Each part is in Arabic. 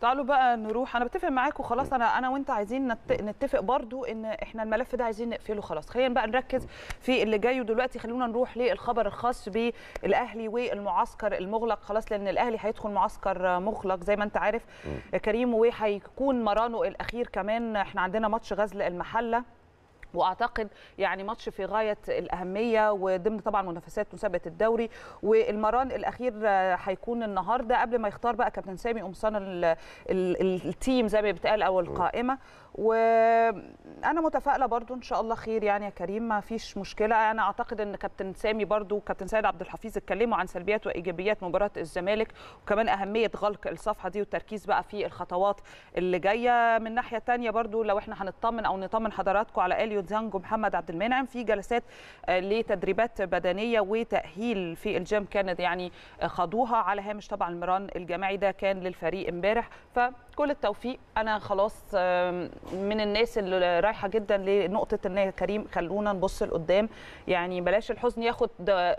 تعالوا بقى نروح انا بتفق معاك وخلاص انا انا وانت عايزين نتفق برضو ان احنا الملف ده عايزين نقفله خلاص خلينا بقى نركز في اللي جاي ودلوقتي خلونا نروح للخبر الخاص بالاهلي والمعسكر المغلق خلاص لان الاهلي هيدخل معسكر مغلق زي ما انت عارف كريم وهيكون مرانه الاخير كمان احنا عندنا ماتش غزل المحله واعتقد يعني ماتش في غايه الاهميه وضمن طبعا منافسات مسابقه الدوري والمران الاخير آه، هيكون النهارده قبل ما يختار بقى كابتن سامي قمصان التيم زي ما بيتقال او القائمه وانا متفائله برضو ان شاء الله خير يعني يا كريم ما فيش مشكله انا اعتقد ان كابتن سامي برضو وكابتن سيد عبد الحفيظ اتكلموا عن سلبيات وايجابيات مباراه الزمالك وكمان اهميه غلق الصفحه دي والتركيز بقى في الخطوات اللي جايه من ناحيه ثانيه برضو لو احنا هنطمن او نطمن حضراتكم على الي ماريو ديانج محمد عبد المنعم في جلسات آه، لتدريبات بدنيه وتاهيل في الجيم كانت يعني آه، خاضوها على هامش طبعا المران الجماعي ده كان للفريق امبارح فكل التوفيق انا خلاص آه، من الناس اللي رايحه جدا لنقطه ان يا كريم خلونا نبص لقدام يعني بلاش الحزن ياخد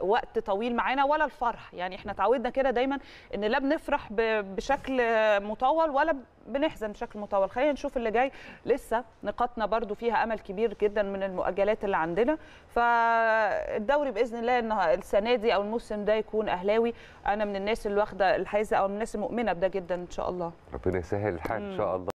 وقت طويل معانا ولا الفرح يعني احنا اتعودنا كده دايما ان لا بنفرح بشكل مطول ولا بنحزن بشكل مطول خلينا نشوف اللي جاي لسه نقاطنا برضو فيها امل كبير جدا جدا من المؤجلات اللي عندنا فالدوري باذن الله ان السنه دي او الموسم ده يكون اهلاوي انا من الناس اللي واخده الحيزه او من الناس المؤمنه بده جدا ان شاء الله ربنا يسهل الحال ان شاء الله